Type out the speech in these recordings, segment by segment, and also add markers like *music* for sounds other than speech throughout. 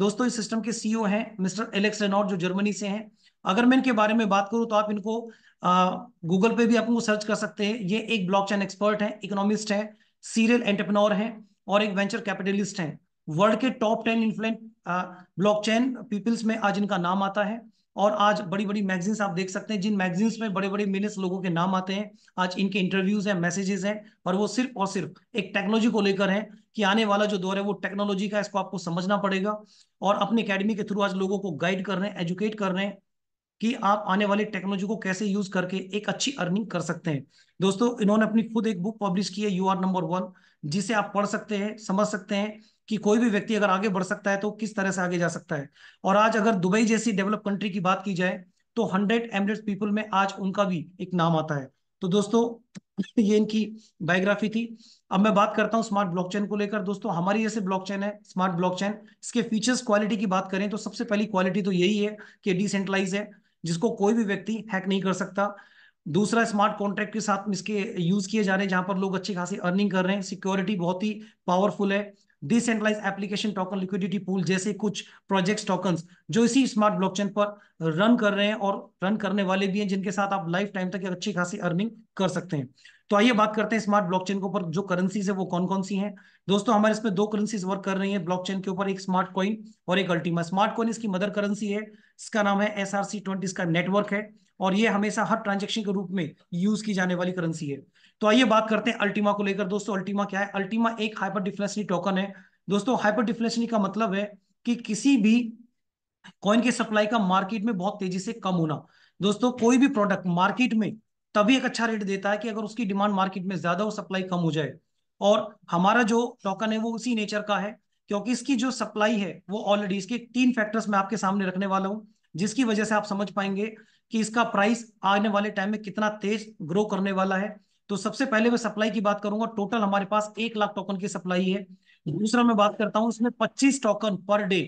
दोस्तों इस सिस्टम के सीईओ e हैं मिस्टर एलेक्स रेनॉट जो जर्मनी से हैं अगर मैं इनके बारे में बात करूं तो आप इनको गूगल पे भी आप सर्च कर सकते हैं ये एक ब्लॉकचेन एक्सपर्ट हैं इकोनॉमिस्ट हैं सीरियल एंटरप्रेन्योर हैं और एक वेंचर कैपिटलिस्ट हैं वर्ल्ड के top ten influential blockchain peoples में आज इनका नाम आता है और आज बड़ी बड़ी मैगजीन्स आप देख सकते हैं जिन मैगजीन्स में बड़े बड़े मिनिस्ट लोगों के नाम आते हैं आज इनके इंटरव्यूज हैं मैसेजेस हैं और वो सिर्फ और सिर्फ एक टेक्नोलॉजी को लेकर है कि आने वाला जो दौर है वो टेक्नोलॉजी का इसको आपको समझना पड़ेगा और अपनी अकेडमी के थ्रू आज लोगों को गाइड कर रहे हैं एजुकेट कर रहे हैं कि आप आने वाली टेक्नोलॉजी को कैसे यूज करके एक अच्छी अर्निंग कर सकते हैं दोस्तों इन्होंने अपनी खुद एक बुक पब्लिश की है यू आर नंबर वन जिसे आप पढ़ सकते हैं समझ सकते हैं कि कोई भी व्यक्ति अगर आगे बढ़ सकता है तो किस तरह से आगे जा सकता है और आज अगर दुबई जैसी डेवलप कंट्री की बात की जाए तो हंड्रेड एमरेट पीपल में आज उनका भी एक नाम आता है तो दोस्तों *clears throat* ये इनकी बायोग्राफी थी अब मैं बात करता हूँ स्मार्ट ब्लॉकचेन को लेकर दोस्तों हमारी जैसे ब्लॉकचेन है स्मार्ट ब्लॉकचेन इसके फीचर्स क्वालिटी की बात करें तो सबसे पहली क्वालिटी तो यही है कि डिसेंट्रलाइज है जिसको कोई भी व्यक्ति हैक नहीं कर सकता दूसरा स्मार्ट कॉन्ट्रैक्ट के साथ इसके यूज किए जा रहे हैं जहां पर लोग अच्छी खासी अर्निंग कर रहे हैं सिक्योरिटी बहुत ही पावरफुल है decentralize application token liquidity pool जैसे कुछ प्रोजेक्ट टोकन जो इसी स्मार्ट ब्लॉकचेन पर रन कर रहे हैं और रन करने वाले भी हैं जिनके साथ आप लाइफ टाइम तक अच्छी खासी अर्निंग कर सकते हैं तो आइए बात करते हैं स्मार्ट ब्लॉकचेन के ऊपर जो करेंसीज है वो कौन कौन सी हैं दोस्तों हमारे इसमें दो करेंसीज वर्क कर रही है ब्लॉकचेन के ऊपर एक स्मार्ट कॉइन और एक अल्टीमा स्मार्ट कॉइन इसकी मदर करेंसी है इसका नाम है एस आर सी ट्वेंटी इसका नेटवर्क है और ये हमेशा हर ट्रांजेक्शन के रूप में यूज की जाने वाली करेंसी है तो आइए बात करते हैं अल्टीमा को लेकर दोस्तों अल्टीमा क्या है अल्टीमा एक हाइपर डिफ्लेशनरी टोकन है दोस्तों हाइपर डिफ्लेशनरी का मतलब है कि किसी भी कॉइन के सप्लाई का मार्केट में बहुत तेजी से कम होना दोस्तों कोई भी प्रोडक्ट मार्केट में तभी एक अच्छा रेट देता है कि अगर उसकी डिमांड मार्केट में ज्यादा हो सप्लाई कम हो जाए और हमारा जो टोकन है वो उसी नेचर का है क्योंकि इसकी जो सप्लाई है वो ऑलरेडी इसके तीन फैक्टर्स मैं आपके सामने रखने वाला हूं जिसकी वजह से आप समझ पाएंगे कि इसका प्राइस आने वाले टाइम में कितना तेज ग्रो करने वाला है तो सबसे पहले मैं सप्लाई की बात करूंगा टोटल हमारे पास एक लाख टोकन की सप्लाई है दूसरा मैं बात करता हूं इसमें पच्चीस टोकन पर डे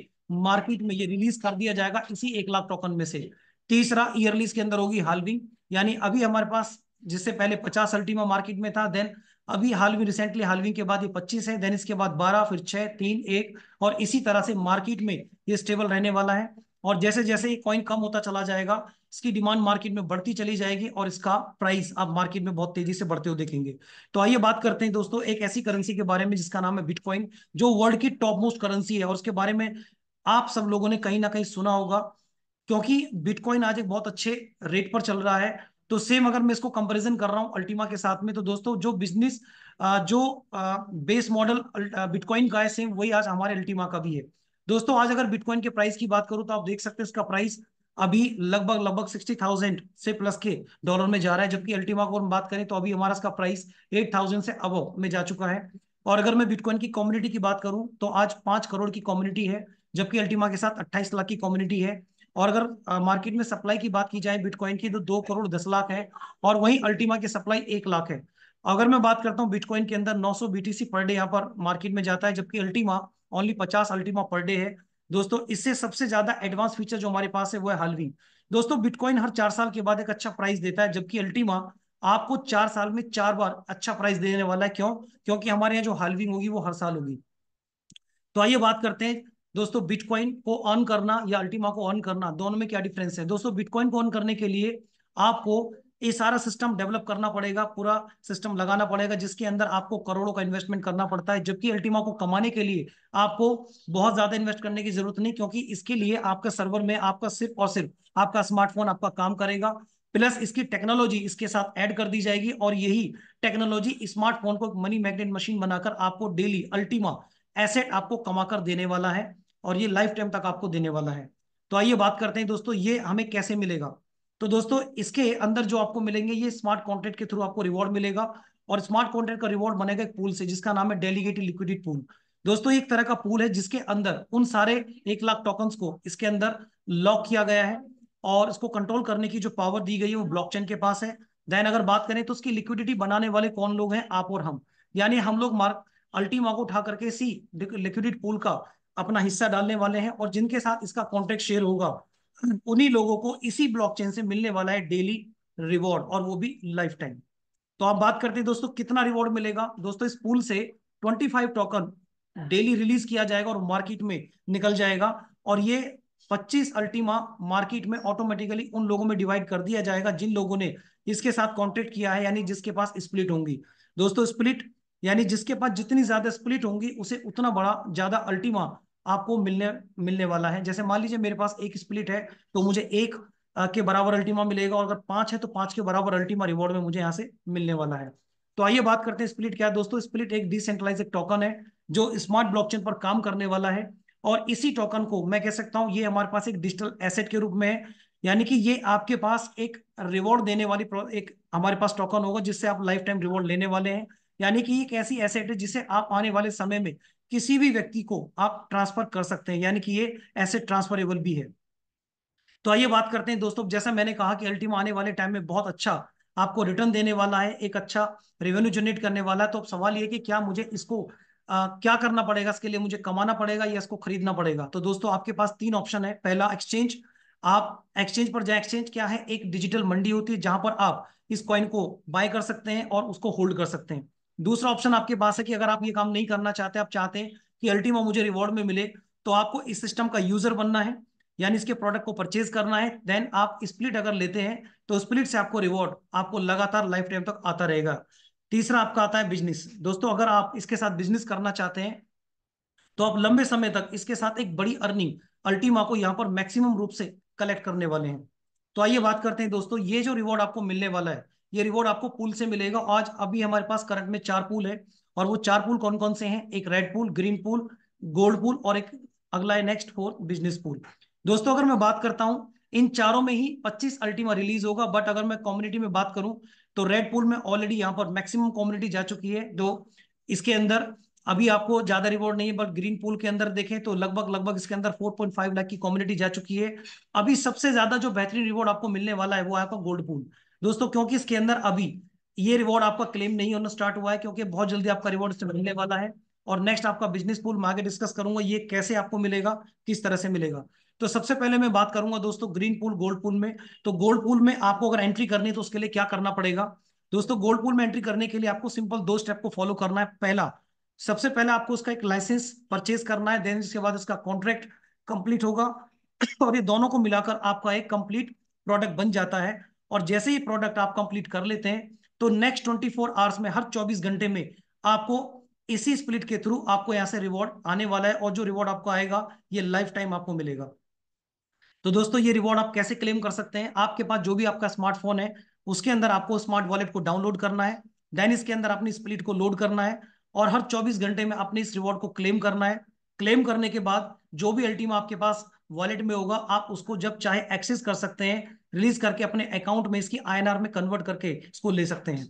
मार्केट में ये रिलीज कर दिया जाएगा इसी एक लाख टोकन में से तीसरा ईयरली इसके अंदर होगी हालविंग यानी अभी हमारे पास जिससे पहले पचास अल्टीमा मार्केट में था देन अभी हाल में रिसेंटली हालविंग के बाद ये 25 है देन इसके बाद 12 फिर 6 3 एक और इसी तरह से मार्केट में ये स्टेबल रहने वाला है और जैसे जैसे ये कॉइन कम होता चला जाएगा इसकी डिमांड मार्केट में बढ़ती चली जाएगी और इसका प्राइस आप मार्केट में बहुत तेजी से बढ़ते हुए देखेंगे तो आइए बात करते हैं दोस्तों एक ऐसी करेंसी के बारे में जिसका नाम है बिटकॉइन जो वर्ल्ड की टॉप मोस्ट करेंसी है और उसके बारे में आप सब लोगों ने कहीं ना कहीं सुना होगा क्योंकि बिटकॉइन आज एक बहुत अच्छे रेट पर चल रहा है तो सेम अगर मैं इसको कंपैरिजन कर रहा हूं अल्टीमा के साथ में तो दोस्तों जो बिजनेस जो बेस मॉडल बिटकॉइन का है सेम वही आज हमारे अल्टीमा का भी है दोस्तों आज अगर बिटकॉइन के प्राइस की बात करूं तो आप देख सकते हैं इसका प्राइस अभी लगभग लगभग सिक्सटी थाउजेंड से प्लस के डॉलर में जा रहा है जबकि अल्टीमा को हम बात करें तो अभी हमारा इसका प्राइस एट थाउजेंड से अब में जा चुका है और अगर मैं बिटकॉइन की कम्युनिटी की बात करूं तो आज पांच करोड़ की कम्युनिटी है जबकि अल्टीमा के साथ अट्ठाईस लाख की कम्युनिटी है और अगर मार्केट में सप्लाई की बात की जाए बिटकॉइन की तो दो करोड़ दस लाख है और वही अल्टीमा की सप्लाई एक लाख है अगर मैं बात करता हूँ बिटकॉइन के अंदर नौ बीटीसी पर डे यहाँ पर मार्केट में जाता है जबकि अल्टीमा ओनली पचास अल्टीमा पर डे है दोस्तों इससे सबसे ज्यादा एडवांस फीचर जो हमारे पास है वो है हालवी दोस्तों बिटकॉइन हर चार साल के बाद एक अच्छा प्राइस देता है जबकि अल्टीमा आपको चार साल में चार बार अच्छा प्राइस देने वाला है क्यों क्योंकि हमारे यहाँ जो हालविंग होगी वो हर साल होगी तो आइए बात करते हैं दोस्तों बिटकॉइन को ऑन करना या अल्टीमा को ऑन करना दोनों में क्या डिफरेंस है दोस्तों बिटकॉइन को ऑन करने के लिए आपको ये सारा सिस्टम डेवलप करना पड़ेगा पूरा सिस्टम लगाना पड़ेगा जिसके अंदर आपको करोड़ों का इन्वेस्टमेंट करना पड़ता है जबकि अल्टीमा को कमाने के लिए आपको बहुत ज्यादा इन्वेस्ट करने की जरूरत नहीं क्योंकि इसके लिए आपका सर्वर में आपका सिर्फ और सिर्फ आपका स्मार्टफोन आपका काम करेगा प्लस इसकी टेक्नोलॉजी इसके साथ ऐड कर दी जाएगी और यही टेक्नोलॉजी स्मार्टफोन को मनी मैग्नेट मशीन बनाकर आपको डेली अल्टीमा एसेट आपको कमाकर देने वाला है और ये लाइफ टाइम तक आपको देने वाला है तो आइए बात करते हैं दोस्तों ये हमें कैसे मिलेगा तो दोस्तों इसके अंदर जो आपको मिलेंगे ये स्मार्ट कॉन्ट्रेक्ट के थ्रू आपको रिवॉर्ड मिलेगा और स्मार्ट कॉन्ट्रेक्ट का रिवॉर्ड बनेगा एक पूल से जिसका नाम है डेलीगेटेड लिक्विडिट पूल दोस्तों एक तरह का पूल है जिसके अंदर उन सारे एक लाख टोकन को इसके अंदर लॉक किया गया है और इसको कंट्रोल करने की जो पावर दी गई है वो ब्लॉकचेन के पास है देन अगर बात करें तो उसकी लिक्विडिटी बनाने वाले कौन लोग हैं आप और हम यानी हम लोग मार्क अल्टीमा को उठा करके इसी लिक्विडिट पूल का अपना हिस्सा डालने वाले हैं और जिनके साथ इसका कॉन्ट्रैक्ट शेयर होगा उन्हीं लोगों को इसी ब्लॉकचेन से मिलने वाला है डेली रिवॉर्ड और वो भी लाइफ टाइम तो आप बात करते हैं दोस्तों कितना रिवॉर्ड मिलेगा दोस्तों इस पूल से 25 टोकन डेली रिलीज किया जाएगा और मार्केट में निकल जाएगा और ये 25 अल्टीमा मार्केट में ऑटोमेटिकली उन लोगों में डिवाइड कर दिया जाएगा जिन लोगों ने इसके साथ कॉन्ट्रेक्ट किया है यानी जिसके पास स्प्लिट होंगी दोस्तों स्प्लिट यानी जिसके पास जितनी ज्यादा स्प्लिट होंगी उसे उतना बड़ा ज्यादा अल्टीमा आपको मिलने मिलने वाला है जैसे मान लीजिए मेरे पास एक स्प्लिट है तो मुझे एक के बराबर अल्टीमा मिलेगा और अगर पांच है तो पांच के बराबर अल्टीमा रिवॉर्ड में मुझे यहाँ से मिलने वाला है तो आइए बात करते हैं स्प्लिट क्या है दोस्तों स्प्लिट एक डिसेंट्रलाइज एक टोकन है जो स्मार्ट ब्लॉकचेन पर काम करने वाला है और इसी टोकन को मैं कह सकता हूं ये हमारे पास एक डिजिटल एसेट के रूप में है यानी कि ये आपके पास एक रिवॉर्ड देने वाली एक हमारे पास टोकन होगा जिससे आप लाइफ टाइम रिवॉर्ड लेने वाले हैं यानी कि एक ऐसी एसेट है जिसे आप आने वाले समय में किसी भी व्यक्ति को आप ट्रांसफर कर सकते हैं यानी कि ये ऐसे ट्रांसफरेबल भी है तो आइए बात करते हैं दोस्तों जैसा मैंने कहा कि अल्टीमा आने वाले टाइम में बहुत अच्छा आपको रिटर्न देने वाला है एक अच्छा रेवेन्यू जनरेट करने वाला है तो अब सवाल ये कि क्या मुझे इसको आ, क्या करना पड़ेगा इसके लिए मुझे कमाना पड़ेगा या इसको खरीदना पड़ेगा तो दोस्तों आपके पास तीन ऑप्शन है पहला एक्सचेंज आप एक्सचेंज पर जाए एक्सचेंज क्या है एक डिजिटल मंडी होती है जहां पर आप इस कॉइन को बाय कर सकते हैं और उसको होल्ड कर सकते हैं दूसरा ऑप्शन आपके पास है कि अगर आप ये काम नहीं करना चाहते आप चाहते हैं कि अल्टीमा मुझे रिवॉर्ड में मिले तो आपको इस सिस्टम का यूजर बनना है यानी इसके प्रोडक्ट को परचेज करना है देन आप स्प्लिट अगर लेते हैं तो स्प्लिट से आपको रिवॉर्ड आपको लगातार लाइफ टाइम तक आता रहेगा तीसरा आपका आता है बिजनेस दोस्तों अगर आप इसके साथ बिजनेस करना चाहते हैं तो आप लंबे समय तक इसके साथ एक बड़ी अर्निंग अल्टीमा को यहाँ पर मैक्सिमम रूप से कलेक्ट करने वाले हैं तो आइए बात करते हैं दोस्तों ये जो रिवॉर्ड आपको मिलने वाला है ये रिवॉर्ड आपको पूल से मिलेगा आज अभी हमारे पास करंट में चार पूल है और वो चार पूल कौन कौन से हैं एक red pool green pool gold pool और एक अगला है नेक्स्ट फोर बिजनेस पूल दोस्तों अगर मैं बात करता हूं इन चारों में ही 25 अल्टीमा रिलीज होगा बट अगर मैं कम्युनिटी में बात करूं तो रेड पूल में ऑलरेडी यहाँ पर मैक्सिमम कम्युनिटी जा चुकी है जो तो इसके अंदर अभी आपको ज्यादा रिवॉर्ड नहीं है बट ग्रीन पूल के अंदर देखें तो लगभग लगभग इसके अंदर 4.5 लाख की कम्युनिटी जा चुकी है अभी सबसे ज्यादा जो बेहतरीन रिवॉर्ड आपको मिलने वाला है वो आपका गोल्ड पूल दोस्तों क्योंकि इसके अंदर अभी ये रिवॉर्ड आपका क्लेम नहीं होना स्टार्ट हुआ है क्योंकि बहुत जल्दी आपका रिवॉर्ड इससे मिलने वाला है और नेक्स्ट आपका बिजनेस पूल मैं आगे डिस्कस करूंगा ये कैसे आपको मिलेगा किस तरह से मिलेगा तो सबसे पहले मैं बात करूंगा दोस्तों ग्रीन पूल गोल्ड पूल में तो गोल्ड पूल में आपको अगर एंट्री करनी है तो उसके लिए क्या करना पड़ेगा दोस्तों गोल्ड पूल में एंट्री करने के लिए आपको सिंपल दो स्टेप को फॉलो करना है पहला सबसे पहले आपको उसका एक लाइसेंस परचेज करना है देन इसके बाद इसका कॉन्ट्रैक्ट कंप्लीट होगा और ये दोनों को मिलाकर आपका एक कंप्लीट प्रोडक्ट बन जाता है और जैसे ही प्रोडक्ट आप कंप्लीट कर लेते हैं तो नेक्स्ट ट्वेंटी फोर आवर्स में हर चौबीस घंटे में आपको इसी स्प्लिट के थ्रू आपको यहां से रिवॉर्ड आने वाला है और जो रिवॉर्ड आपको आएगा ये लाइफ टाइम आपको मिलेगा तो दोस्तों ये रिवॉर्ड आप कैसे क्लेम कर सकते हैं आपके पास जो भी आपका स्मार्टफोन है उसके अंदर आपको स्मार्ट वॉलेट को डाउनलोड करना है देन इसके अंदर अपनी स्प्लिट को लोड करना है और हर 24 घंटे में अपने इस रिवॉर्ड को क्लेम करना है क्लेम करने के बाद जो भी अल्टीमा आपके पास वॉलेट में होगा आप उसको जब चाहे एक्सेस कर सकते हैं रिलीज करके अपने अकाउंट में इसकी आईएनआर में कन्वर्ट करके इसको ले सकते हैं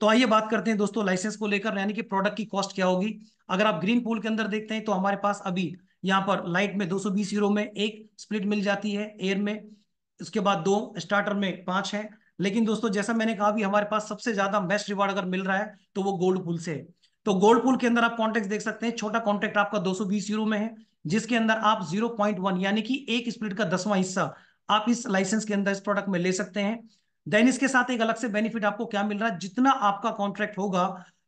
तो आइए बात करते हैं दोस्तों लाइसेंस को लेकर यानी कि प्रोडक्ट की कॉस्ट क्या होगी अगर आप ग्रीन पूल के अंदर देखते हैं तो हमारे पास अभी यहाँ पर लाइट में 220 यूरो में एक स्प्लिट मिल जाती है एयर में उसके बाद दो स्टार्टर में पांच है लेकिन दोस्तों जैसा मैंने कहा भी हमारे पास सबसे ज्यादा बेस्ट रिवार्ड अगर मिल रहा है तो वो गोल्ड पुल से है तो गोल्ड पुल के अंदर आप कॉन्टेक्ट देख सकते हैं छोटा कॉन्टेक्ट आपका दो यूरो में है जिसके अंदर आप 0.1 यानी कि एक स्प्लिट का दसवां हिस्सा आप इस लाइसेंस के अंदर इस प्रोडक्ट में ले सकते हैं देन इसके साथ एक अलग से बेनिफिट आपको क्या मिल रहा है जितना आपका कॉन्ट्रैक्ट होगा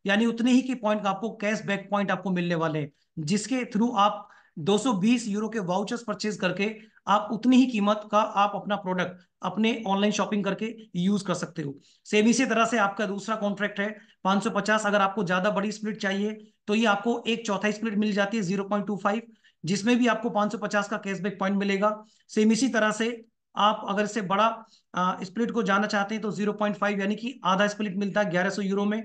यानी उतने ही के पॉइंट आपको कैश बैक पॉइंट आपको मिलने वाले जिसके थ्रू आप 220 यूरो के वाउचर्स परचेज करके आप उतनी ही कीमत का आप अपना प्रोडक्ट अपने ऑनलाइन शॉपिंग करके यूज कर सकते हो सेम इसी तरह से आपका दूसरा कॉन्ट्रैक्ट है 550 अगर आपको ज्यादा बड़ी स्प्लिट चाहिए तो ये आपको एक चौथाई स्प्लिट मिल जाती है 0.25 जिसमें भी आपको 550 का कैशबैक पॉइंट मिलेगा सेम इसी तरह से आप अगर इससे बड़ा स्प्लिट को जाना चाहते हैं तो 0.5 यानी कि आधा स्प्लिट मिलता है 1100 यूरो में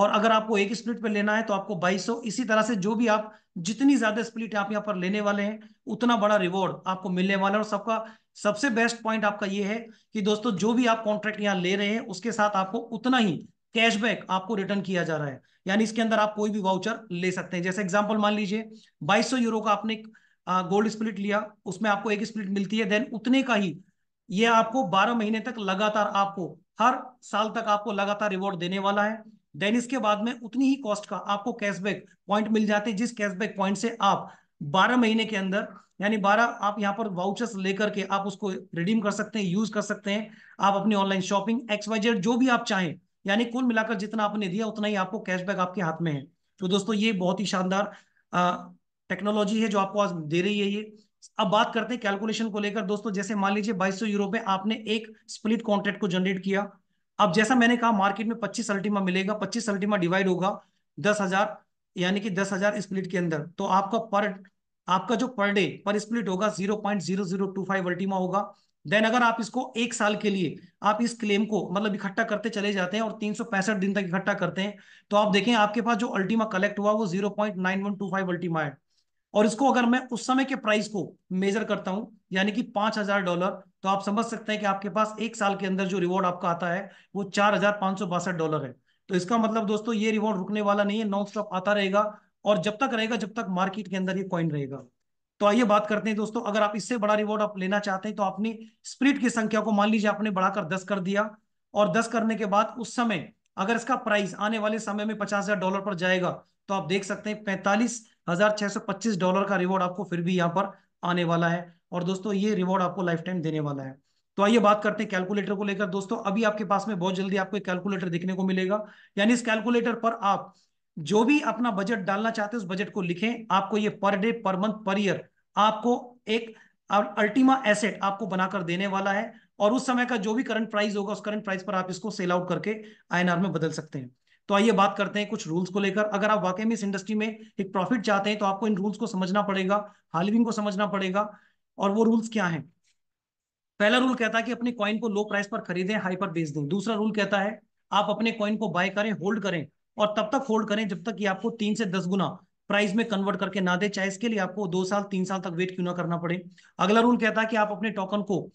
और अगर आपको एक स्प्लिट पर लेना है तो आपको 2200 इसी तरह से जो भी आप जितनी ज्यादा स्प्लिट आप यहाँ पर लेने वाले हैं उतना बड़ा रिवॉर्ड आपको मिलने वाला है और सबका सबसे बेस्ट पॉइंट आपका ये है कि दोस्तों जो भी आप कॉन्ट्रैक्ट यहाँ ले रहे हैं उसके साथ आपको उतना ही कैशबैक आपको रिटर्न किया जा रहा है यानी इसके अंदर आप कोई भी वाउचर ले सकते हैं जैसे एग्जाम्पल मान लीजिए 2200 यूरो का आपने गोल्ड स्प्लिट लिया उसमें आपको एक स्प्लिट मिलती है देन उतने का ही ये आपको 12 महीने तक लगातार आपको हर साल तक आपको लगातार रिवॉर्ड देने वाला है देन इसके बाद में उतनी ही कॉस्ट का आपको कैशबैक पॉइंट मिल जाते हैं जिस कैशबैक पॉइंट से आप 12 महीने के अंदर यानी 12 आप यहाँ पर वाउचर्स लेकर के आप उसको रिडीम कर सकते हैं यूज कर सकते हैं आप अपनी ऑनलाइन शॉपिंग एक्स जो भी आप चाहें यानी कुल मिलाकर जितना आपने दिया उतना ही आपको कैशबैक आपके हाथ में है तो दोस्तों ये बहुत ही शानदार टेक्नोलॉजी है जो आपको आज दे रही है ये अब बात करते हैं कैलकुलेशन को लेकर दोस्तों जैसे मान लीजिए 2200 यूरो पे आपने एक स्प्लिट कॉन्ट्रैक्ट को जनरेट किया अब जैसा मैंने कहा मार्केट में 25 अल्टीमा मिलेगा 25 अल्टीमा डिवाइड होगा 10,000 यानी कि 10,000 स्प्लिट के अंदर तो आपका पर आपका जो पर डे पर स्प्लिट होगा 0.0025 अल्टीमा होगा देन अगर आप इसको एक साल के लिए आप इस क्लेम को मतलब इकट्ठा करते चले जाते हैं और तीन दिन तक इकट्ठा करते हैं तो आप देखें आपके पास जो अल्टीमा कलेक्ट हुआ वो जीरो अल्टीमा है और इसको अगर मैं उस समय के प्राइस को मेजर करता हूं यानी कि पांच हजार डॉलर तो आप समझ सकते हैं कि आपके पास एक साल के अंदर जो रिवॉर्ड आपका आता है वो चार हजार पांच सौ बासठ डॉलर है तो इसका मतलब दोस्तों ये रिवॉर्ड रुकने वाला नहीं है नॉन स्टॉप आता रहेगा और जब तक रहेगा जब तक मार्केट के अंदर ये कॉइन रहेगा तो आइए बात करते हैं दोस्तों अगर आप इससे बड़ा रिवॉर्ड आप लेना चाहते हैं तो आपने स्प्रिट की संख्या को मान लीजिए आपने बढ़ाकर दस कर दिया और दस करने के बाद उस समय अगर इसका प्राइस आने वाले समय में पचास हजार डॉलर पर जाएगा तो आप देख सकते हैं पैंतालीस हजार छह सौ पच्चीस डॉलर का रिवॉर्ड आपको फिर भी यहाँ पर आने वाला है और दोस्तों ये रिवॉर्ड आपको लाइफ टाइम देने वाला है तो आइए बात करते हैं कैलकुलेटर को लेकर दोस्तों अभी आपके पास में बहुत जल्दी आपको एक कैलकुलेटर देखने को मिलेगा यानी इस कैलकुलेटर पर आप जो भी अपना बजट डालना चाहते हैं उस बजट को लिखें आपको ये per day per month per year आपको एक अल्टीमा एसेट आपको बनाकर देने वाला है और उस समय का जो भी करंट प्राइस होगा उस करंट प्राइस पर आप इसको सेल आउट करके आईएनआर में बदल सकते हैं तो आइए बात करते हैं कुछ रूल्स को लेकर अगर आप वाकई में इस इंडस्ट्री में एक प्रॉफिट चाहते हैं तो आपको इन रूल्स को समझना पड़ेगा हालविंग को समझना पड़ेगा और वो रूल्स क्या है पहला रूल कहता है कि अपने कॉइन को लो प्राइस पर खरीदें हाई पर बेच दें दूसरा रूल कहता है आप अपने कॉइन को बाय करें होल्ड करें और तब तक होल्ड करें जब तक कि आपको तीन से दस गुना प्राइस में कन्वर्ट करके ना दे चाहे इसके लिए आपको दो साल तीन साल तक वेट क्यों ना करना पड़े अगला रूल कहता है कि आप अपने टोकन को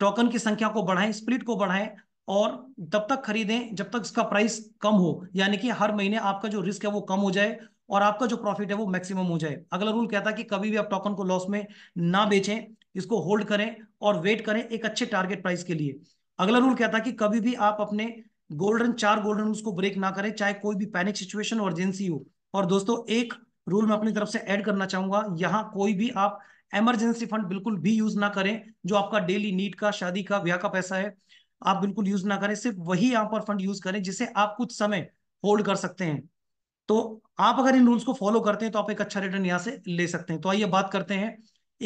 टोकन की संख्या को बढ़ाएं स्प्लिट को बढ़ाएं और तब तक खरीदें जब तक इसका प्राइस कम हो यानी कि हर महीने आपका जो रिस्क है वो कम हो जाए और आपका जो प्रॉफिट है वो मैक्सिमम हो जाए अगला रूल कहता है कि कभी भी आप टोकन को लॉस में ना बेचें इसको होल्ड करें और वेट करें एक अच्छे टारगेट प्राइस के लिए अगला रूल कहता है कि कभी भी आप अपने गोल्डन चार गोल्डन रूल्स को ब्रेक ना करें चाहे कोई भी पैनिक सिचुएशन और एजेंसी हो और दोस्तों एक रूल मैं अपनी तरफ से ऐड करना चाहूंगा यहाँ कोई भी आप एमरजेंसी फंड बिल्कुल भी यूज ना करें जो आपका डेली नीड का शादी का ब्याह का पैसा है आप बिल्कुल यूज ना करें सिर्फ वही यहाँ पर फंड यूज करें जिसे आप कुछ समय होल्ड कर सकते हैं तो आप अगर इन रूल्स को फॉलो करते हैं तो आप एक अच्छा रिटर्न यहाँ से ले सकते हैं तो आइए बात करते हैं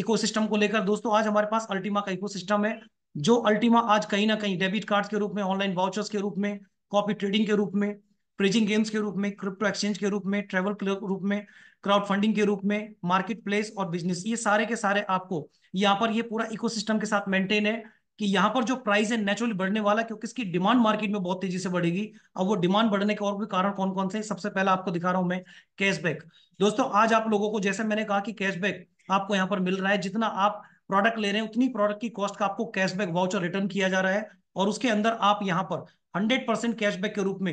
इकोसिस्टम को लेकर दोस्तों आज हमारे पास अल्टीमा का इकोसिस्टम है जो अल्टीमा आज कहीं ना कहीं डेबिट कार्ड के रूप में ऑनलाइन वाउचर्स के रूप में कॉपी ट्रेडिंग के रूप में प्रेजिंग गेम्स के रूप में क्रिप्टो एक्सचेंज के रूप में ट्रेवल के रूप में क्राउड फंडिंग के रूप में मार्केट प्लेस और बिजनेस ये सारे के सारे आपको यहाँ पर ये पूरा इकोसिस्टम के साथ मेंटेन है कि यहाँ पर जो प्राइस है नेचुरली बढ़ने वाला क्योंकि इसकी डिमांड मार्केट में बहुत तेजी से बढ़ेगी अब वो डिमांड बढ़ने के और भी कारण कौन कौन से सबसे पहले आपको दिखा रहा हूं मैं कैशबैक दोस्तों आज आप लोगों को जैसे मैंने कहा कि कैशबैक आपको यहां पर मिल रहा है जितना आप प्रोडक्ट ले रहे हैं उतनी प्रोडक्ट की कॉस्ट का आपको कैशबैक वाउचर रिटर्न किया जा रहा है और उसके अंदर आप यहाँ पर हंड्रेड परसेंट कैशबैक के रूप में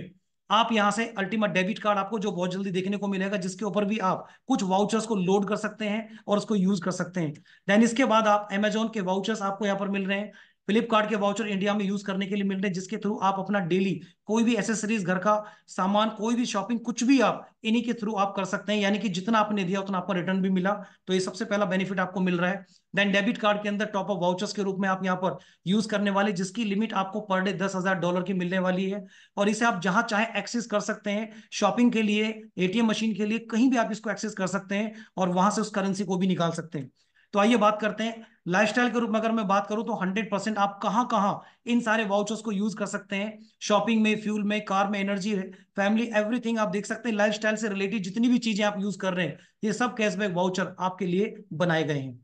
आप यहाँ से अल्टीमेट डेबिट कार्ड आपको जो बहुत जल्दी देखने को मिलेगा जिसके ऊपर भी आप कुछ वाउचर्स को लोड कर सकते हैं और उसको यूज कर सकते हैं देन इसके बाद आप एमेजोन के वाउचर्स आपको यहाँ पर मिल रहे हैं फ्लिपकार्ट के वाउचर इंडिया में यूज करने के लिए मिल रहे हैं जिसके थ्रू आप अपना डेली कोई भी एसेसरीज घर का सामान कोई भी शॉपिंग कुछ भी आप इन्हीं के थ्रू आप कर सकते हैं यानी कि जितना आपने दिया उतना आपको रिटर्न भी मिला तो ये सबसे पहला बेनिफिट आपको मिल रहा है देन डेबिट कार्ड के अंदर टॉप वाउचर्स के रूप में आप यहाँ पर यूज करने वाले जिसकी लिमिट आपको पर डे दस हजार डॉलर की मिलने वाली है और इसे आप जहां चाहे एक्सेस कर सकते हैं शॉपिंग के लिए एटीएम मशीन के लिए कहीं भी आप इसको एक्सेस कर सकते हैं और वहां से उस करेंसी को भी निकाल सकते हैं तो आइए बात करते हैं लाइफस्टाइल के रूप में अगर मैं बात करूं तो 100 परसेंट आप कहां कहां इन सारे वाउचर्स को यूज कर सकते हैं शॉपिंग में फ्यूल में कार में एनर्जी फैमिली एवरीथिंग आप देख सकते हैं लाइफस्टाइल से रिलेटेड जितनी भी चीजें आप यूज कर रहे हैं ये सब कैशबैक वाउचर आपके लिए बनाए गए हैं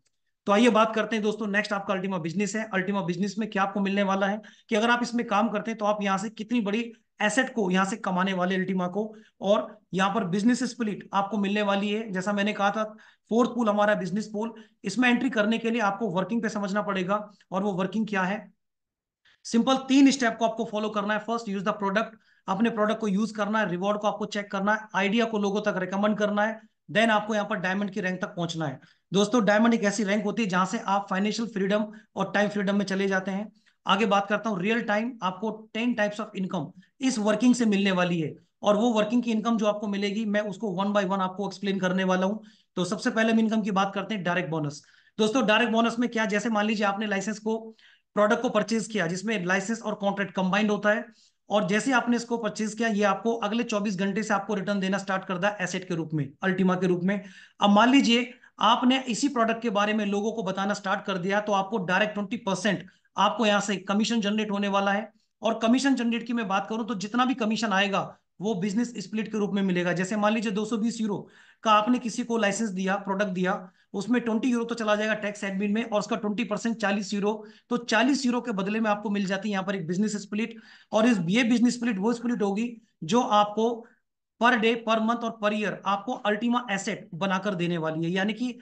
तो आइए बात करते हैं दोस्तों नेक्स्ट आपका अल्टीमा बिजनेस है अल्टीमा बिजनेस में क्या आपको मिलने वाला है कि अगर आप इसमें काम करते हैं तो आप यहाँ से कितनी बड़ी एसेट को यहां से कमाने वाले अल्टीमा को और यहां पर बिजनेस स्प्लिट आपको मिलने वाली है जैसा मैंने कहा था फोर्थ पूल हमारा बिजनेस पूल इसमें एंट्री करने के लिए आपको वर्किंग पे समझना पड़ेगा और वो वर्किंग क्या है सिंपल तीन स्टेप को आपको फॉलो करना है फर्स्ट यूज द प्रोडक्ट अपने प्रोडक्ट को यूज करना है रिवॉर्ड को आपको चेक करना है आइडिया को लोगों तक रिकमेंड करना है देन आपको यहाँ पर डायमंड की रैंक तक पहुंचना है दोस्तों डायमंड एक ऐसी रैंक होती है जहां से आप फाइनेंशियल फ्रीडम और टाइम फ्रीडम में चले जाते हैं आगे बात करता हूं रियल टाइम आपको टेन टाइप्स ऑफ इनकम इस वर्किंग से मिलने वाली है और वो वर्किंग की इनकम जो आपको मिलेगी मैं उसको वन बाय वन आपको एक्सप्लेन करने वाला हूं तो सबसे पहले हम इनकम की बात करते हैं डायरेक्ट बोनस दोस्तों डायरेक्ट बोनस में क्या जैसे मान लीजिए आपने लाइसेंस को प्रोडक्ट को परचेज किया जिसमें लाइसेंस और कॉन्ट्रैक्ट कंबाइंड होता है और जैसे आपने इसको परचेज किया ये आपको अगले 24 घंटे से आपको रिटर्न देना स्टार्ट करता है एसेट के रूप में अल्टीमा के रूप में अब मान लीजिए आपने इसी प्रोडक्ट के बारे में लोगों को बताना स्टार्ट कर दिया तो आपको डायरेक्ट ट्वेंटी परसेंट आपको यहां से कमीशन जनरेट होने वाला है और कमीशन जनरेट की मैं बात करूं तो जितना भी कमीशन आएगा वो बिजनेस स्प्लिट के रूप में मिलेगा जैसे मान लीजिए 220 यूरो का आपने किसी को लाइसेंस दिया प्रोडक्ट दिया उसमें 20 यूरो तो चला जाएगा टैक्स एडमिन में और उसका 20 परसेंट चालीस यूरो तो 40 यूरो के बदले में आपको मिल जाती है यहाँ पर एक बिजनेस स्प्लिट और इस ये बिजनेस स्प्लिट वो स्प्लिट होगी जो आपको पर डे पर मंथ और पर ईयर आपको अल्टीमा एसेट बनाकर देने वाली है यानी कि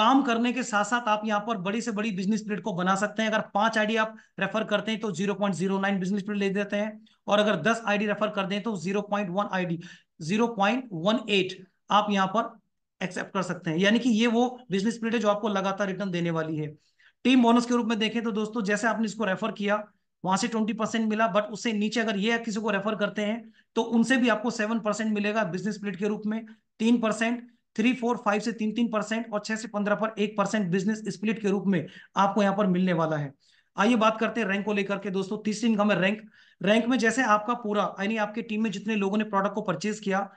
काम करने के साथ साथ आप यहाँ पर बड़ी से बड़ी बिजनेस प्लेट को बना सकते हैं अगर पांच आईडी आप रेफर करते हैं तो zero point zero nine business plate ले देते हैं और अगर दस आईडी रेफर कर दें तो zero point one ID zero point one eight आप यहाँ पर एक्सेप्ट कर सकते हैं यानी कि ये वो बिजनेस प्लेट है जो आपको लगातार रिटर्न देने वाली है टीम बोनस के रूप में देखें तो दोस्तों जैसे आपने इसको रेफर किया वहां से ट्वेंटी परसेंट मिला बट उससे नीचे अगर ये किसी को रेफर करते हैं तो उनसे भी आपको सेवन परसेंट मिलेगा बिजनेस प्लेट के रूप में तीन परसेंट थ्री फोर फाइव से तीन तीन परसेंट और छह से पंद्रह पर एक परसेंट बिजनेस स्प्लिट के रूप में आपको यहाँ पर मिलने वाला है आइए बात करते हैं रैंक को लेकर के दोस्तों तीसरी इनकम है रैंक रैंक में जैसे आपका पूरा यानी आपके टीम में जितने लोगों ने प्रोडक्ट को परचेज किया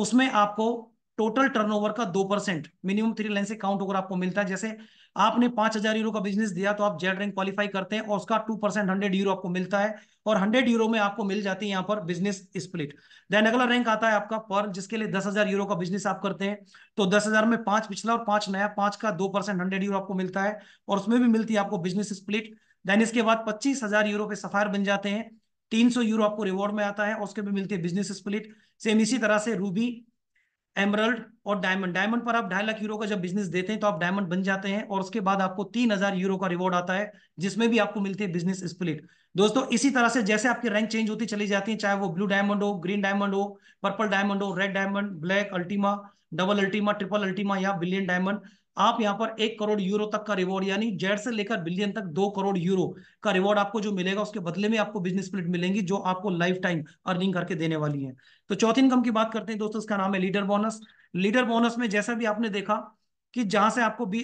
उसमें आपको टोटल टर्नओवर का दो परसेंट मिनिमम थ्री लाइन से काउंट होकर आपको मिलता है जैसे आपने पांच हजार यूरो का बिजनेस दिया तो आप जेड रैंक क्वालिफाई करते हैं और उसका टू परसेंट हंड्रेड यूरो आपको मिलता है और हंड्रेड यूरो में आपको मिल जाती है यहाँ पर बिजनेस स्प्लिट देन अगला रैंक आता है आपका पर जिसके लिए दस हजार यूरो का बिजनेस आप करते हैं तो दस हजार में पांच पिछला और पांच नया पांच का दो परसेंट हंड्रेड यूरो आपको मिलता है और उसमें भी मिलती है आपको बिजनेस स्प्लिट देन इसके बाद पच्चीस यूरो पे सफायर बन जाते हैं तीन यूरो आपको रिवॉर्ड में आता है उसके भी मिलती है बिजनेस स्प्लिट सेम इसी तरह से रूबी एमरल्ड और डायमंड डायमंड पर आप ढाई लाख यूरो का जब बिजनेस देते हैं तो आप डायमंड बन जाते हैं और उसके बाद आपको तीन हजार यूरो का रिवॉर्ड आता है जिसमें भी आपको मिलती है बिजनेस स्प्लिट दोस्तों इसी तरह से जैसे आपकी रैंक चेंज होती चली जाती है चाहे वो ब्लू डायमंड हो ग्रीन डायमंड हो पर्पल डायमंड हो red diamond black ultima double ultima triple ultima या बिलियन डायमंड आप यहाँ पर एक करोड़ यूरो तक का रिवॉर्ड यानी जेड से लेकर बिलियन तक दो करोड़ यूरो का रिवॉर्ड आपको जो मिलेगा उसके बदले में आपको बिजनेस स्प्लिट मिलेंगी जो आपको लाइफ टाइम अर्निंग करके देने वाली है तो चौथी इनकम की बात करते हैं दोस्तों इसका नाम है लीडर बोनस लीडर बोनस में जैसा भी आपने देखा कि जहां से आपको भी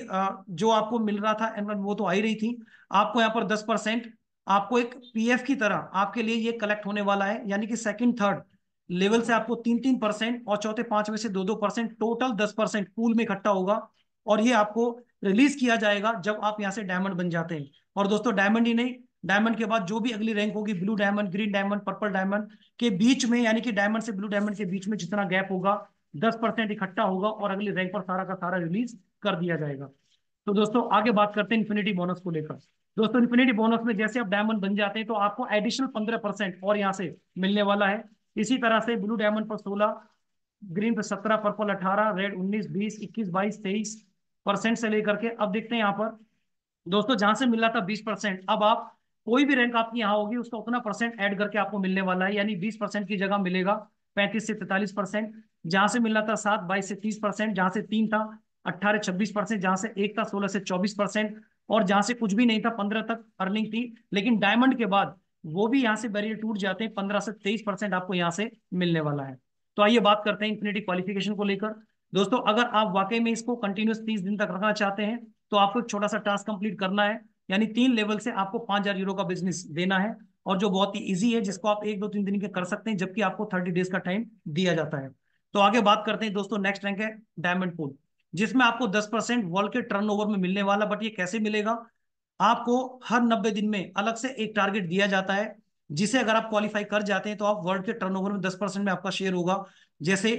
जो आपको मिल रहा था एनवन वो तो आई रही थी आपको यहाँ पर दस परसेंट आपको एक पीएफ की तरह आपके लिए ये कलेक्ट होने वाला है यानी कि सेकंड थर्ड लेवल से आपको तीन तीन परसेंट और चौथे पांचवें से दो दो परसेंट टोटल दस परसेंट पूल में इकट्ठा होगा और ये आपको रिलीज किया जाएगा जब आप यहाँ से डायमंड बन जाते हैं और दोस्तों डायमंड ही नहीं डायमंड के बाद जो भी अगली रैंक होगी blue diamond green diamond purple diamond के बीच में यानी कि डायमंड से ब्लू डायमंड के बीच में जितना गैप होगा दस परसेंट इकट्ठा होगा और अगली रैंक पर सारा का सारा रिलीज कर दिया जाएगा तो दोस्तों आगे बात करते हैं इन्फिनिटी बोनस को लेकर दोस्तों इन्फिनिटी बोनस में जैसे आप डायमंड बन जाते हैं तो आपको एडिशनल पंद्रह परसेंट और यहाँ से मिलने वाला है इसी तरह से ब्लू डायमंड पर सोलह ग्रीन पर सत्रह पर्पल अठारह रेड उन्नीस बीस इक्कीस बाईस तेईस परसेंट से लेकर के अब देखते हैं यहाँ पर दोस्तों जहां से मिल रहा था बीस परसेंट अब आप कोई भी रैंक आपकी यहाँ होगी उसका उतना परसेंट ऐड करके आपको मिलने वाला है यानी बीस परसेंट की जगह मिलेगा पैंतीस से तैतालीस परसेंट जहां से मिल रहा था सात बाईस से तीस परसेंट जहां से तीन था अट्ठारह छब्बीस परसेंट जहां से एक था सोलह से चौबीस परसेंट और जहां से कुछ भी नहीं था पंद्रह तक अर्निंग थी लेकिन डायमंड के बाद वो भी यहाँ से बैरियर टूट जाते हैं पंद्रह से तेईस परसेंट आपको यहाँ से मिलने वाला है तो आइए बात करते हैं इन्फिनिटी क्वालिफिकेशन को लेकर दोस्तों अगर आप वाकई में इसको कंटिन्यूस तीस दिन तक रखना चाहते हैं तो आपको एक छोटा सा टास्क कंप्लीट करना है यानी तीन लेवल से आपको पांच हजार यूरो का बिजनेस देना है और जो बहुत ही ईजी है जिसको आप एक दो तीन दिन के कर सकते हैं जबकि आपको थर्टी डेज का टाइम दिया जाता है तो आगे बात करते हैं दोस्तों नेक्स्ट रैंक है डायमंड पूल जिसमें आपको दस परसेंट वर्ल्ड के टर्न में मिलने वाला बट ये कैसे मिलेगा आपको हर नब्बे दिन में अलग से एक टारगेट दिया जाता है जिसे अगर आप क्वालिफाई कर जाते हैं तो आप वर्ल्ड के टर्नओवर में दस परसेंट में आपका शेयर होगा जैसे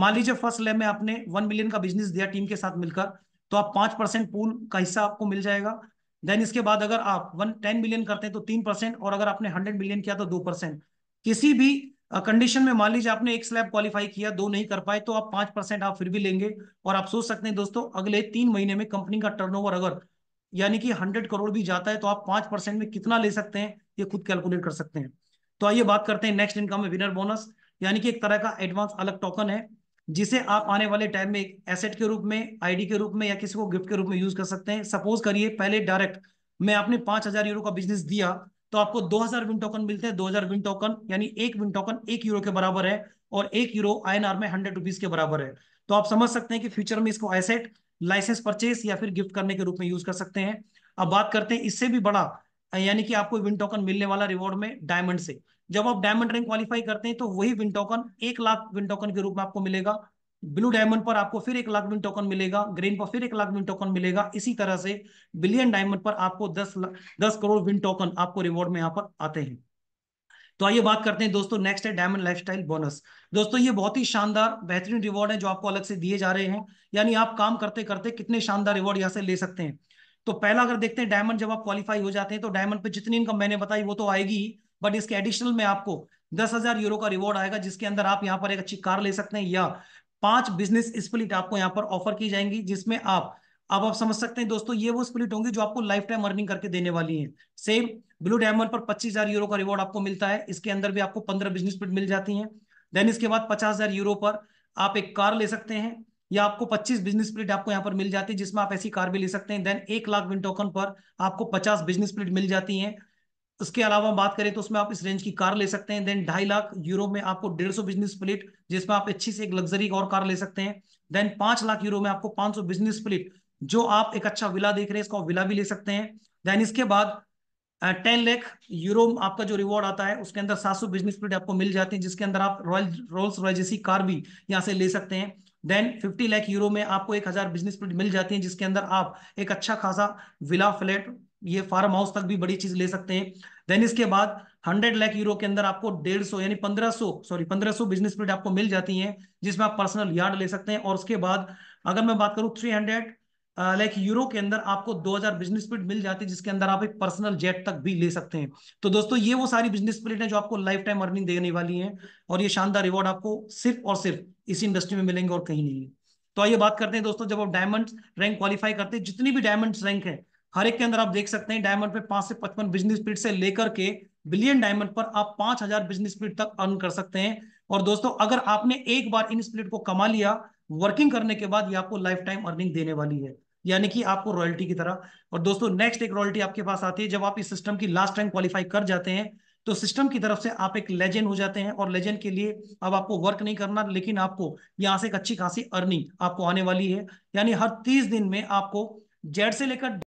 मान लीजिए फर्स्ट लैब में आपने वन मिलियन का बिजनेस दिया टीम के साथ मिलकर तो आप पांच परसेंट पूल का हिस्सा आपको मिल जाएगा देन इसके बाद अगर आप वन टेन मिलियन करते हैं तो तीन परसेंट और अगर आपने हंड्रेड मिलियन किया तो दो परसेंट किसी भी कंडीशन में मान लीजिए आपने एक स्लैब क्वालिफाई किया दो नहीं कर पाए तो आप पांच परसेंट आप फिर भी लेंगे और आप सोच सकते हैं दोस्तों अगले तीन महीने में कंपनी का टर्नओवर अगर यानी कि हंड्रेड करोड़ भी जाता है तो आप पांच परसेंट में कितना ले सकते हैं ये खुद कैलकुलेट कर सकते हैं तो आइए बात करते हैं नेक्स्ट इनकम में विनर बोनस यानी कि एक तरह का एडवांस अलग टोकन है जिसे आप आने वाले टाइम में एसेट के रूप में आईडी के रूप में या किसी को गिफ्ट के रूप में यूज कर सकते हैं सपोज करिए पहले डायरेक्ट मैं आपने पांच हजार यूरो का बिजनेस दिया तो आपको 2000 विन टोकन मिलते हैं 2000 विन टोकन यानी एक विन टोकन एक यूरो के बराबर है और एक यूरो आईएनआर में हंड्रेड रुपीज के बराबर है तो आप समझ सकते हैं कि फ्यूचर में इसको एसेट लाइसेंस परचेस या फिर गिफ्ट करने के रूप में यूज कर सकते हैं अब बात करते हैं इससे भी बड़ा यानी कि आपको विन टोकन मिलने वाला रिवॉर्ड में डायमंड से जब आप डायमंड रैंक क्वालिफाई करते हैं तो वही विन टोकन एक लाख विन टोकन के रूप में आपको मिलेगा ब्लू डायमंड पर आपको फिर एक लाख विन टोकन मिलेगा ग्रीन पर फिर एक लाख विन टोकन मिलेगा इसी तरह से बिलियन डायमंड पर आपको दस दस करोड़ विन टोकन आपको रिवॉर्ड में यहाँ पर आते हैं तो आइए बात करते हैं दोस्तों नेक्स्ट है डायमंड लाइफस्टाइल बोनस दोस्तों ये बहुत ही शानदार बेहतरीन रिवॉर्ड है जो आपको अलग से दिए जा रहे हैं यानी आप काम करते करते कितने शानदार रिवॉर्ड यहाँ से ले सकते हैं तो पहला अगर देखते हैं डायमंड जब आप क्वालिफाई हो जाते हैं तो डायमंड पे जितनी इनकम मैंने बताई वो तो आएगी ही बट इसके एडिशनल में आपको दस हजार यूरो का रिवॉर्ड आएगा जिसके अंदर आप यहाँ पर एक अच्छी कार ले सकते हैं या पांच बिजनेस स्प्लिट आपको यहाँ पर ऑफर की जाएंगी जिसमें आप अब आप समझ सकते हैं दोस्तों ये वो स्प्लिट होंगी जो आपको लाइफ टाइम अर्निंग करके देने वाली है सेम ब्लू डायमंड पर पच्चीस यूरो का रिवॉर्ड आपको मिलता है इसके अंदर भी आपको पंद्रह बिजनेस स्प्लिट मिल जाती है देन इसके बाद पचास यूरो पर आप एक कार ले सकते हैं या आपको 25 बिजनेस स्प्लिट आपको यहाँ पर मिल जाती है जिसमें आप ऐसी कार भी ले सकते हैं देन एक लाख विन टोकन पर आपको 50 बिजनेस स्प्लिट मिल जाती हैं उसके अलावा बात करें तो उसमें आप इस रेंज की कार ले सकते हैं देन ढाई लाख यूरो में आपको डेढ़ सौ बिजनेस प्लेट जिसमें आप अच्छी से एक लग्जरी और कार ले सकते हैं देन पांच लाख यूरो में आपको पांच सौ बिजनेस प्लेट जो आप एक अच्छा विला देख रहे हैं इसका विला भी ले सकते हैं देन इसके बाद टेन लाख यूरो आपका जो रिवॉर्ड आता है उसके अंदर सात बिजनेस प्लेट आपको मिल जाते हैं जिसके अंदर आप रॉयल रोल्स रॉयल जैसी कार भी यहाँ से ले सकते हैं देन फिफ्टी लैख यूरो में आपको एक हजार बिजनेस प्लेट मिल जाती है जिसके अंदर आप एक अच्छा खासा विला फ्लैट ये फार्म हाउस तक भी बड़ी चीज ले सकते हैं देन इसके बाद हंड्रेड लाख यूरो के अंदर आपको डेढ़ सौ यानी पंद्रह सौ सॉरी पंद्रह सौ बिजनेस प्लेट आपको मिल जाती हैं जिसमें आप पर्सनल यार्ड ले सकते हैं और उसके बाद अगर मैं बात करूं थ्री हंड्रेड लाइक यूरो के अंदर आपको 2000 बिजनेस प्लेट मिल जाती है जिसके अंदर आप एक पर्सनल जेट तक भी ले सकते हैं तो दोस्तों ये वो सारी बिजनेस प्लेट है जो आपको लाइफ टाइम अर्निंग देने वाली है और ये शानदार रिवॉर्ड आपको सिर्फ और सिर्फ इसी इंडस्ट्री में मिलेंगे और कहीं नहीं तो आइए बात करते हैं दोस्तों जब आप डायमंड रैंक क्वालिफाई करते हैं जितनी भी डायमंड रैंक है हर एक के अंदर आप देख सकते हैं डायमंड पे पांच से पचपन बिजनेस स्पीड से लेकर के बिलियन डायमंड पर आप पांच हजार बिजनेस स्पीड तक अर्न कर सकते हैं और दोस्तों अगर आपने एक बार इन स्प्लिट को कमा लिया वर्किंग करने के बाद ये आपको लाइफ टाइम अर्निंग देने वाली है यानी कि आपको रॉयल्टी की तरह और दोस्तों नेक्स्ट एक रॉयल्टी आपके पास आती है जब आप इस सिस्टम की लास्ट टाइम क्वालिफाई कर जाते हैं तो सिस्टम की तरफ से आप एक लेजेंड हो जाते हैं और लेजेंड के लिए अब आपको वर्क नहीं करना लेकिन आपको यहाँ से एक अच्छी खासी अर्निंग आपको आने वाली है यानी हर तीस दिन में आपको जेड से लेकर